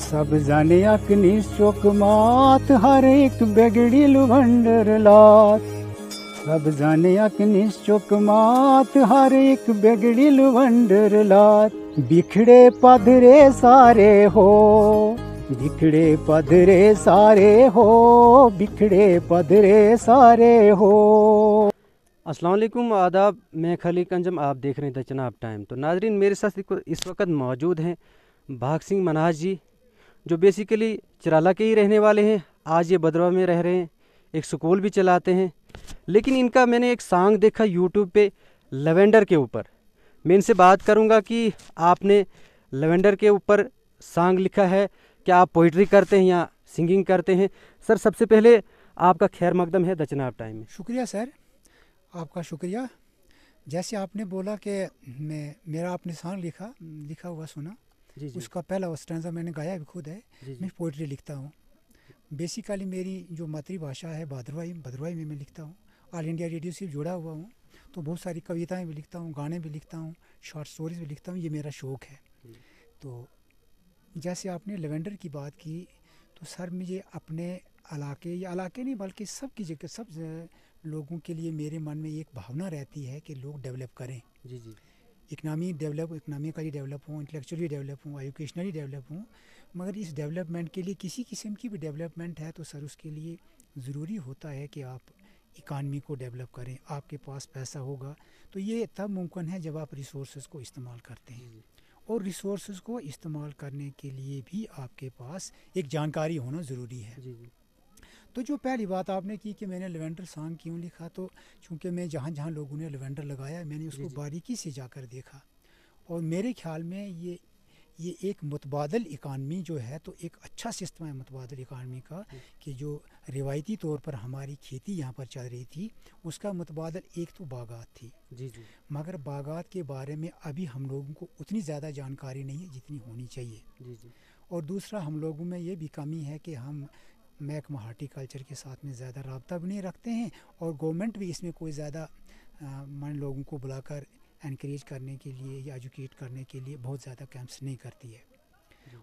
सब जाने अपनी शोक मात हर एक बेगड़ी लुभंडर लात सब जाने अकनी शोक मात हर एक बेगड़ी लुभंडर लात बिखड़े पधरे सारे हो बिखड़े पधरे सारे हो बिखड़े पधरे सारे हो असलम आदाब मैं खलीक अंजम आप देख रहे हैं द चनाब टाइम तो नाजरीन मेरे साथ इस वक्त मौजूद हैं भाग सिंह मनाज जी जो बेसिकली चराला के ही रहने वाले हैं आज ये बदरवा में रह रहे हैं एक स्कूल भी चलाते हैं लेकिन इनका मैंने एक सांग देखा यूट्यूब पे लेवेंडर के ऊपर मैं इनसे बात करूँगा कि आपने लेवेंडर के ऊपर सांग लिखा है क्या आप पोइट्री करते हैं या सिंगिंग करते हैं सर सबसे पहले आपका खैर मकदम है दचनाब टाइम में शुक्रिया सर आपका शुक्रिया जैसे आपने बोला कि मैं मेरा आपने सांग लिखा लिखा हुआ सुना जी जी। उसका पहला स्टैंजा मैंने गाया भी खुद है मैं पोइट्री लिखता हूँ बेसिकली मेरी जो मातृभाषा है भद्रवाही भद्रवाही में मैं लिखता हूँ ऑल इंडिया रेडियो से जुड़ा हुआ हूँ तो बहुत सारी कविताएँ भी लिखता हूँ गाने भी लिखता हूँ शॉर्ट स्टोरीज भी लिखता हूँ ये मेरा शौक़ है तो जैसे आपने लेवेंडर की बात की तो सर मुझे अपने इलाके या इलाके नहीं बल्कि सब की जगह सब लोगों के लिए मेरे मन में एक भावना रहती है कि लोग डेवलप करें जी जी इकनॉमी डेवलप इकनॉमिकली डेवलप हूँ इंटेलेक्चुअली डेवलप हूँ एजुकेशनली डेवलप हूँ मगर इस डेवलपमेंट के लिए किसी किस्म की भी डेवलपमेंट है तो सर उसके लिए ज़रूरी होता है कि आप इकानमी को डेवलप करें आपके पास पैसा होगा तो ये तब मुमकिन है जब आप रिसोर्स को इस्तेमाल करते हैं हम्म। और रिसोर्स को इस्तेमाल करने के लिए भी आपके पास एक जानकारी होना ज़रूरी है जी जी तो जो पहली बात आपने की कि मैंने लेवेंडर सॉन्ग क्यों लिखा तो चूँकि मैं जहाँ जहाँ लोगों ने लेवेंडर लगाया मैंने उसको बारीकी से जाकर देखा और मेरे ख्याल में ये ये एक मुतबादल इकानमी जो है तो एक अच्छा सिस्टम है मुतबादल इकानमी का कि जो रिवायती तौर पर हमारी खेती यहाँ पर चल रही थी उसका मुतबादल एक तो बागात थी जी जी मगर बागात के बारे में अभी हम लोगों को उतनी ज़्यादा जानकारी नहीं है जितनी होनी चाहिए जी जी और दूसरा हम लोगों में ये भी कमी है कि हम महकमा हार्टिकल्चर के साथ में ज़्यादा रबता भी नहीं रखते हैं और गवर्नमेंट भी इसमें कोई ज़्यादा मन लोगों को बुलाकर इनक्रेज करने के लिए या एजुकेट करने के लिए बहुत ज़्यादा कैंप्स नहीं करती है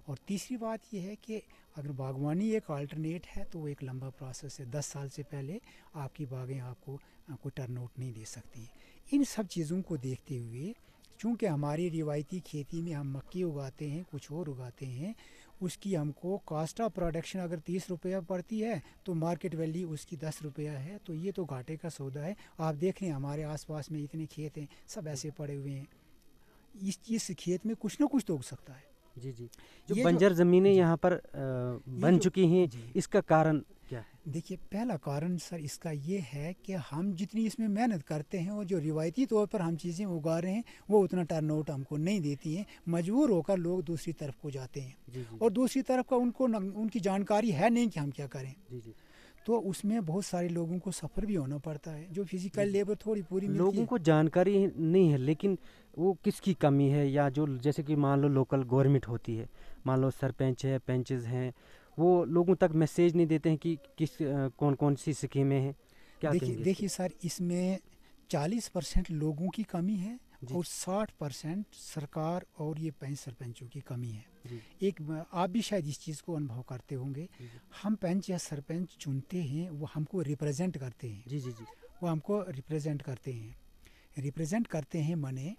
और तीसरी बात यह है कि अगर बागवानी एक अल्टरनेट है तो वो एक लंबा प्रोसेस है दस साल से पहले आपकी बागें आपको कोई टर्न आउट नहीं दे सकती इन सब चीज़ों को देखते हुए चूँकि हमारी रिवायती खेती में हम मक्की उगाते हैं कुछ और उगाते हैं उसकी हमको कॉस्ट ऑफ प्रोडक्शन अगर तीस रुपया पड़ती है तो मार्केट वैल्यू उसकी दस रुपया है तो ये तो घाटे का सौदा है आप देख रहे हैं हमारे आसपास में इतने खेत हैं सब ऐसे पड़े हुए हैं इस इस खेत में कुछ ना कुछ तो उग सकता है जी जी जो बंजर ज़मीनें यहाँ पर आ, बन चुकी हैं इसका कारण क्या है देखिए पहला कारण सर इसका ये है कि हम जितनी इसमें मेहनत करते हैं और जो रिवायती तौर पर हम चीज़ें उगा रहे हैं वो उतना टर्न आउट हमको नहीं देती हैं मजबूर होकर लोग दूसरी तरफ को जाते हैं जी जी। और दूसरी तरफ का उनको न, उनकी जानकारी है नहीं कि हम क्या करें जी जी। तो उसमें बहुत सारे लोगों को सफ़र भी होना पड़ता है जो फिजिकल लेबर थोड़ी पूरी लोगों को जानकारी नहीं है लेकिन वो किसकी कमी है या जो जैसे कि मान लो लोकल गवर्नमेंट होती है मान लो सरपंच है पेंचेज हैं वो लोगों तक मैसेज नहीं देते हैं कि किस कौन कौन सी स्कीमें हैं क्या देखिए देखिए सर इसमें चालीस परसेंट लोगों की कमी है और साठ परसेंट सरकार और ये पंच सरपंचों की कमी है एक आप भी शायद इस चीज़ को अनुभव करते होंगे हम पंच या सरपंच चुनते हैं वो हमको रिप्रेजेंट करते हैं जी जी जी वो हमको रिप्रेजेंट करते हैं रिप्रेजेंट करते हैं मने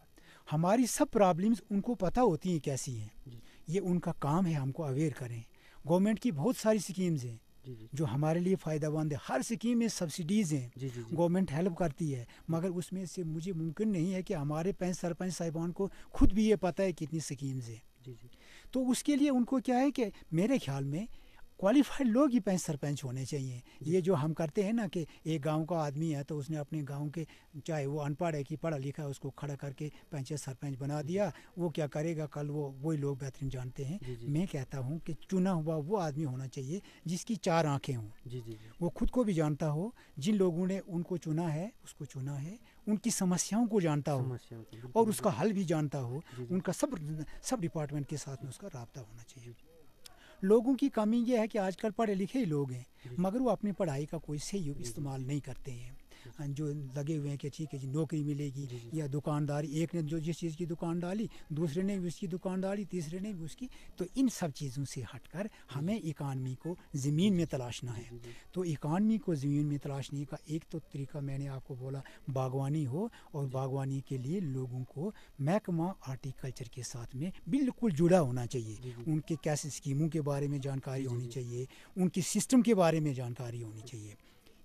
हमारी सब प्रॉब्लम्स उनको पता होती हैं कैसी हैं ये उनका काम है हमको अवेयर करें गवर्नमेंट की बहुत सारी स्कीम्स हैं जो हमारे लिए फ़ायदेमंद है हर स्कीम में सब्सिडीज़ हैं गवर्नमेंट हेल्प करती है मगर उसमें से मुझे मुमकिन नहीं है कि हमारे पंच सरपंच साहिबान को खुद भी ये पता है कितनी स्कीम्स हैं तो उसके लिए उनको क्या है कि मेरे ख्याल में क्वालिफाइड लोग ही पंच सरपंच होने चाहिए ये जो हम करते हैं ना कि एक गांव का आदमी है तो उसने अपने गांव के चाहे वो अनपढ़ है कि पढ़ा लिखा है उसको खड़ा करके पंचायत सरपंच बना दिया वो क्या करेगा कल वो वही लोग बेहतरीन जानते हैं जी जी। मैं कहता हूँ कि चुना हुआ वो आदमी होना चाहिए जिसकी चार आँखें हों वो खुद को भी जानता हो जिन लोगों ने उनको चुना है उसको चुना है उनकी समस्याओं को जानता हो और उसका हल भी जानता हो उनका सब सब डिपार्टमेंट के साथ में उसका रबता होना चाहिए लोगों की कमी ये है कि आजकल पढ़े लिखे ही लोग हैं मगर वो अपनी पढ़ाई का कोई सही इस्तेमाल नहीं करते हैं जो लगे हुए हैं कि ठीक है जी नौकरी मिलेगी या दुकानदारी एक ने जो जिस चीज़ की दुकान डाली दूसरे ने भी उसकी दुकान डाली तीसरे ने भी उसकी तो इन सब चीज़ों से हटकर हमें इकानमी को ज़मीन में तलाशना है तो इकानमी को ज़मीन में तलाशने का एक तो तरीका मैंने आपको बोला बागवानी हो और बागवानी के लिए लोगों को महकमा हार्टिकल्चर के साथ में बिल्कुल जुड़ा होना चाहिए उनके कैसे स्कीमों के बारे में जानकारी होनी चाहिए उनके सिस्टम के बारे में जानकारी होनी चाहिए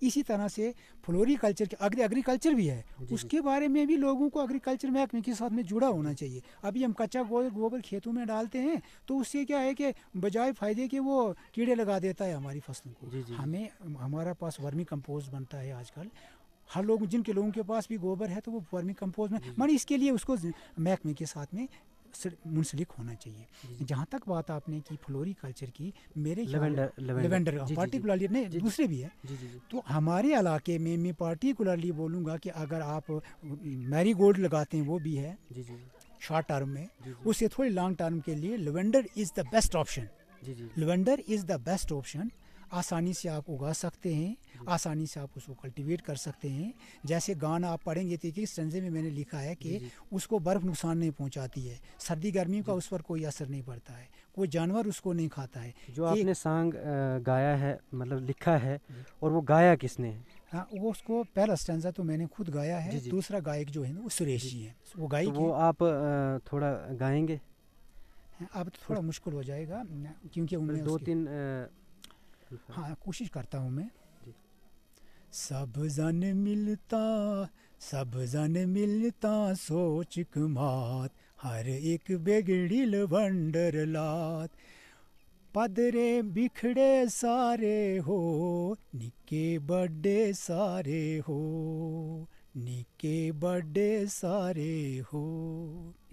इसी तरह से फ्लोरिकल्चर के अगर एग्रीकल्चर भी है उसके बारे में भी लोगों को एग्रीकल्चर महकमे के साथ में जुड़ा होना चाहिए अभी हम कच्चा गोबर खेतों में डालते हैं तो उससे क्या है कि बजाय फ़ायदे के वो कीड़े लगा देता है हमारी फसलों को हमें हमारा पास वर्मी कम्पोज बनता है आजकल हर लोग जिनके लोगों के पास भी गोबर है तो वो वर्मी कंपोज में मानी इसके लिए उसको महकमे के साथ में मुंसलिक होना चाहिए जहाँ तक बात आपने की फ्लोरी कल्चर की मेरे लेवेंडर का पार्टिकुलरली नहीं दूसरे भी है तो हमारे इलाके में मैं पार्टिकुलरली बोलूँगा कि अगर आप मैरी गोल्ड लगाते हैं वो भी है शॉर्ट टर्म में उससे थोड़ी लॉन्ग टर्म के लिए lavender is the best option lavender is the best option आसानी से आप उगा सकते हैं आसानी से आप उसको कल्टीवेट कर सकते हैं जैसे गाना आप पढ़ेंगे तो इस संजे में मैंने लिखा है कि उसको बर्फ़ नुकसान नहीं पहुंचाती है सर्दी गर्मियों का उस पर कोई असर नहीं पड़ता है कोई जानवर उसको नहीं खाता है जो आपने सांग गाया है मतलब लिखा है और वो गाया किसने हाँ वो उसको पहला स्टेंजा तो मैंने खुद गाया है दूसरा गायक जो है वो सुरेश जी है वो गायक तो वो आप थोड़ा गाएंगे हाँ, अब तो थोड़ा मुश्किल हो जाएगा क्योंकि दो तीन हाँ कोशिश करता हूँ मैं सब जन मिलता सब जन मिलता सोच मात हर एक बेगड़िल भंडर लात पदरे बिखड़े सारे हो निके बड़े सारे हो निके बड़े सारे हो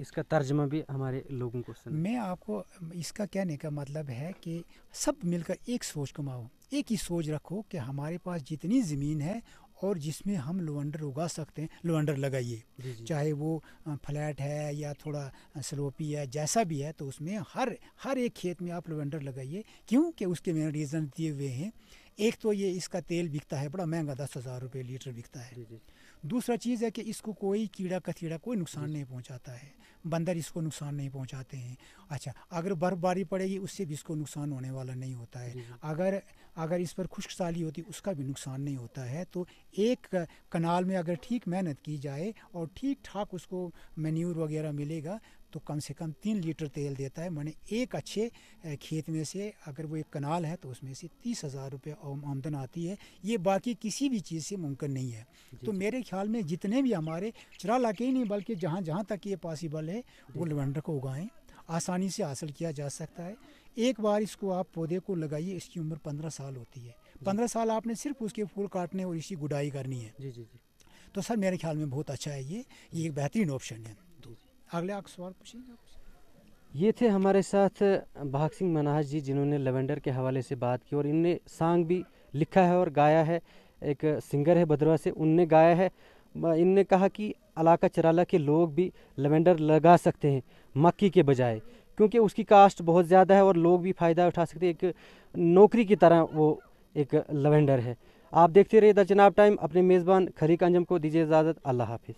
इसका तर्जमा भी हमारे लोगों को सुना मैं आपको इसका कहने का मतलब है कि सब मिलकर एक सोच कमाओ एक ही सोच रखो कि हमारे पास जितनी ज़मीन है और जिसमें हम लवंडर उगा सकते हैं लवंडर लगाइए चाहे वो फ्लैट है या थोड़ा स्लोपी है जैसा भी है तो उसमें हर हर एक खेत में आप लवंडर लगाइए क्योंकि उसके मेन रीज़न दिए हुए हैं एक तो ये इसका तेल बिकता है बड़ा महंगा दस हज़ार रुपये लीटर बिकता है दूसरा चीज़ है कि इसको कोई कीड़ा कथीड़ा कोई नुकसान नहीं पहुंचाता है बंदर इसको नुकसान नहीं पहुंचाते हैं अच्छा अगर बर्फबारी पड़ेगी उससे भी इसको नुकसान होने वाला नहीं होता है अगर अगर इस पर साली होती उसका भी नुकसान नहीं होता है तो एक कनाल में अगर ठीक मेहनत की जाए और ठीक ठाक उसको मेन्यूर वगैरह मिलेगा तो कम से कम तीन लीटर तेल देता है मैंने एक अच्छे खेत में से अगर वो एक कनाल है तो उसमें से तीस हज़ार रुपये आमदन आती है ये बाकी किसी भी चीज़ से मुमकिन नहीं है तो मेरे ख्याल में जितने भी हमारे चरा के ही नहीं बल्कि जहाँ जहाँ तक ये पॉसिबल है वो लवेंडर को उगाएँ आसानी से हासिल किया जा सकता है एक बार इसको आप पौधे को लगाइए इसकी उम्र पंद्रह साल होती है पंद्रह साल आपने सिर्फ उसके फूल काटने और इसकी गुडाई करनी है जी जी जी तो सर मेरे ख्याल में बहुत अच्छा है ये ये एक बेहतरीन ऑप्शन है अगले आप सवाल पूछिए ये थे हमारे साथ भाग सिंह मनाज जी जिन्होंने लेवेंडर के हवाले से बात की और इनने सांग भी लिखा है और गाया है एक सिंगर है भद्रवा से उनने गाया है इनने कहा कि अलाका चराला के लोग भी लेवेंडर लगा सकते हैं मक्की के बजाय क्योंकि उसकी कास्ट बहुत ज़्यादा है और लोग भी फ़ायदा उठा सकते हैं एक नौकरी की तरह वो एक लेवेंडर है आप देखते रहिए द जनाब टाइम अपने मेज़बान खरीक अंजम को दीजिए इजाज़त अल्लाह हाफिज़